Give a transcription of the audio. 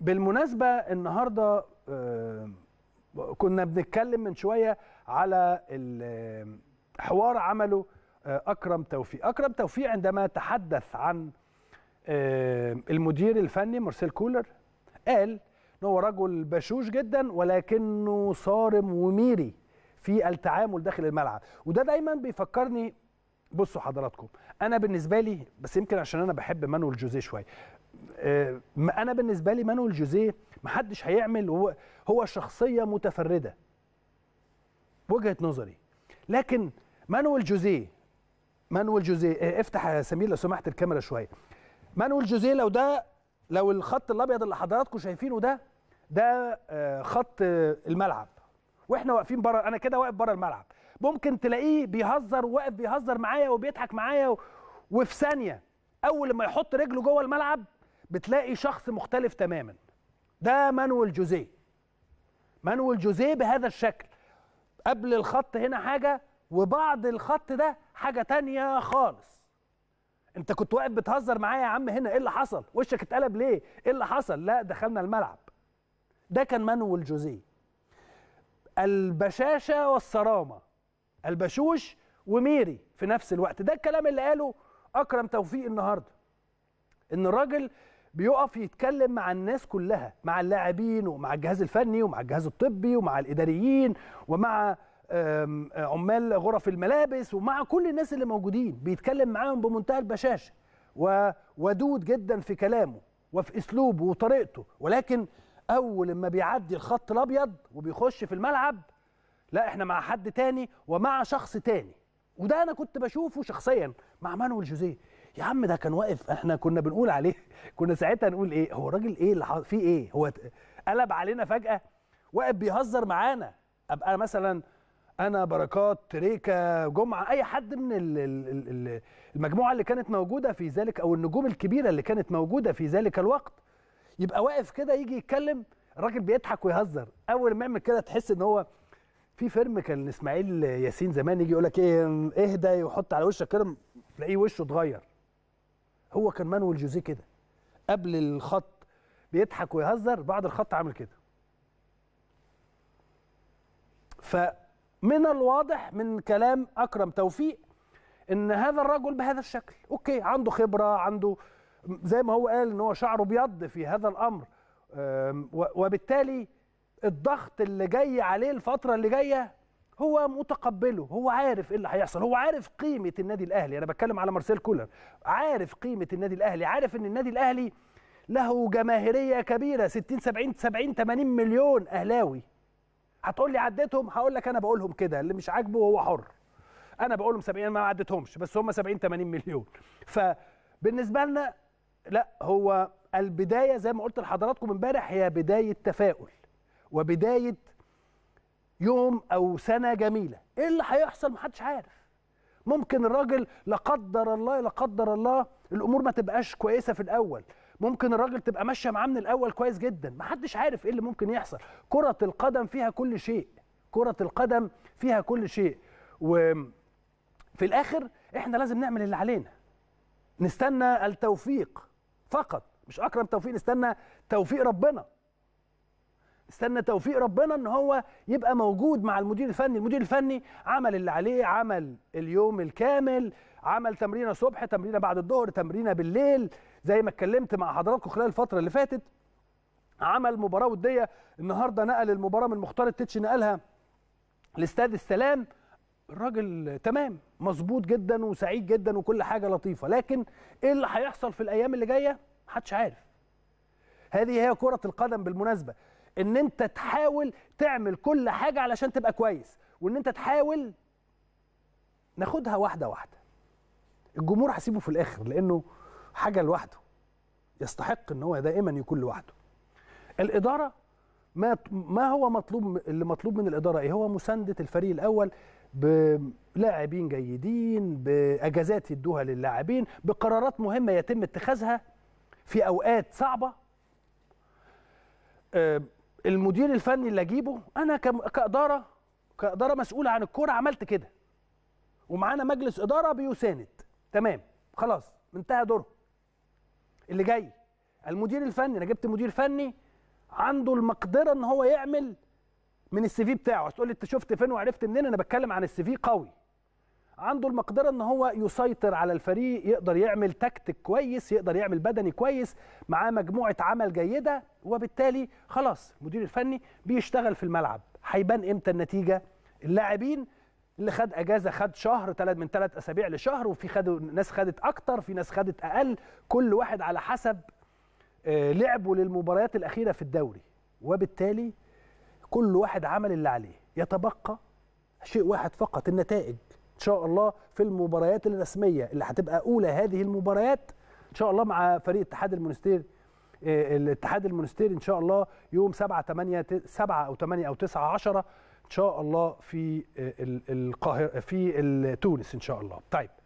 بالمناسبه النهارده آه، كنا بنتكلم من شويه على آه، حوار عمله آه، اكرم توفيق اكرم توفيق عندما تحدث عن المدير الفني مارسيل كولر قال ان هو رجل بشوش جدا ولكنه صارم وميري في التعامل داخل الملعب وده دايما بيفكرني بصوا حضراتكم انا بالنسبه لي بس يمكن عشان انا بحب مانويل جوزيه شويه آه، انا بالنسبه لي مانويل جوزيه محدش هيعمل هو هو شخصيه متفرده وجهه نظري لكن مانويل جوزيه مانويل جوزيه آه، افتح يا سمير لو سمحت الكاميرا شويه مانويل جوزيه لو ده لو الخط الابيض اللي حضراتكم شايفينه ده ده آه، خط الملعب واحنا واقفين بره انا كده واقف بره الملعب ممكن تلاقيه بيهزر واقف بيهزر معايا وبيضحك معايا وفي ثانيه اول ما يحط رجله جوه الملعب بتلاقي شخص مختلف تماما ده مانويل جوزيه مانويل جوزيه بهذا الشكل قبل الخط هنا حاجه وبعد الخط ده حاجه تانية خالص انت كنت واقف بتهزر معايا يا عم هنا ايه اللي حصل وشك اتقلب ليه ايه اللي حصل لا دخلنا الملعب ده كان مانويل جوزيه البشاشه والصرامه البشوش وميري في نفس الوقت ده الكلام اللي قاله اكرم توفيق النهارده ان الراجل بيقف يتكلم مع الناس كلها مع اللاعبين ومع الجهاز الفني ومع الجهاز الطبي ومع الاداريين ومع عمال غرف الملابس ومع كل الناس اللي موجودين بيتكلم معاهم بمنتهى البشاشه وودود جدا في كلامه وفي اسلوبه وطريقته ولكن اول ما بيعدي الخط الابيض وبيخش في الملعب لا احنا مع حد تاني ومع شخص تاني وده انا كنت بشوفه شخصيا مع مانويل جوزيه يا عم ده كان واقف احنا كنا بنقول عليه كنا ساعتها نقول ايه هو الراجل ايه اللي حصل في ايه هو قلب علينا فجاه واقف بيهزر معانا ابقى مثلا انا بركات تريكا جمعه اي حد من المجموعه اللي كانت موجوده في ذلك او النجوم الكبيره اللي كانت موجوده في ذلك الوقت يبقى واقف كده يجي يتكلم الراجل بيضحك ويهزر اول ما يعمل كده تحس ان هو في فيلم كان اسماعيل ياسين زمان يجي يقول لك ايه اهدى وحط على وشك كده تلاقيه وشه اتغير هو كان مانويل جوزيه كده قبل الخط بيضحك ويهزر بعد الخط عامل كده فمن الواضح من كلام اكرم توفيق ان هذا الرجل بهذا الشكل اوكي عنده خبره عنده زي ما هو قال ان هو شعره بيض في هذا الامر وبالتالي الضغط اللي جاي عليه الفتره اللي جايه هو متقبله هو عارف ايه اللي هيحصل هو عارف قيمه النادي الاهلي انا بتكلم على مارسيل كولر عارف قيمه النادي الاهلي عارف ان النادي الاهلي له جماهيريه كبيره 60 70 70 80 مليون اهلاوي هتقول لي عديتهم هقول لك انا بقولهم كده اللي مش عاجبه هو حر انا بقولهم 70 ما عديتهمش بس هم 70 80 مليون فبالنسبه لنا لا هو البدايه زي ما قلت لحضراتكم امبارح هي بدايه تفاؤل وبدايه يوم او سنه جميله ايه اللي هيحصل محدش عارف ممكن الراجل لا قدر الله لا قدر الله الامور ما تبقاش كويسه في الاول ممكن الراجل تبقى ماشيه معاه من الاول كويس جدا محدش عارف ايه اللي ممكن يحصل كره القدم فيها كل شيء كره القدم فيها كل شيء وفي الاخر احنا لازم نعمل اللي علينا نستنى التوفيق فقط مش اكرم توفيق نستنى توفيق ربنا استنى توفيق ربنا ان هو يبقى موجود مع المدير الفني المدير الفني عمل اللي عليه عمل اليوم الكامل عمل تمرينه صبح تمرينه بعد الظهر تمرينه بالليل زي ما اتكلمت مع حضراتكم خلال الفتره اللي فاتت عمل مباراه وديه النهارده نقل المباراه من مختار التتش نقلها لاستاد السلام الراجل تمام مظبوط جدا وسعيد جدا وكل حاجه لطيفه لكن ايه اللي هيحصل في الايام اللي جايه محدش عارف هذه هي كره القدم بالمناسبه ان انت تحاول تعمل كل حاجه علشان تبقى كويس وان انت تحاول ناخدها واحده واحده الجمهور هسيبه في الاخر لانه حاجه لوحده يستحق ان هو دائما يكون لوحده الاداره ما ما هو مطلوب اللي مطلوب من الاداره ايه هو مسانده الفريق الاول بلاعبين جيدين باجازات يدوها للاعبين بقرارات مهمه يتم اتخاذها في اوقات صعبه آه، المدير الفني اللي اجيبه انا كاداره كاداره مسؤوله عن الكوره عملت كده ومعانا مجلس اداره بيساند تمام خلاص انتهى دوره اللي جاي المدير الفني انا جبت مدير فني عنده المقدره ان هو يعمل من السي في بتاعه هتقول لي انت شفت فين وعرفت منين انا بتكلم عن السي في قوي عنده المقدره ان هو يسيطر على الفريق يقدر يعمل تكتيك كويس يقدر يعمل بدني كويس معاه مجموعه عمل جيده وبالتالي خلاص المدير الفني بيشتغل في الملعب هيبان امتى النتيجه اللاعبين اللي خد اجازه خد شهر ثلاث من ثلاث اسابيع لشهر وفي خدوا ناس خدت اكتر في ناس خدت اقل كل واحد على حسب آه، لعبه للمباريات الاخيره في الدوري وبالتالي كل واحد عمل اللي عليه يتبقى شيء واحد فقط النتائج شاء الله في المباريات الرسميه اللي هتبقى اولى هذه المباريات ان شاء الله مع فريق اتحاد المونستير آه، الاتحاد المونستير ان شاء الله يوم 7 8 7 او 8 او 9 10 ان شاء الله في آه، القاهره في تونس ان شاء الله طيب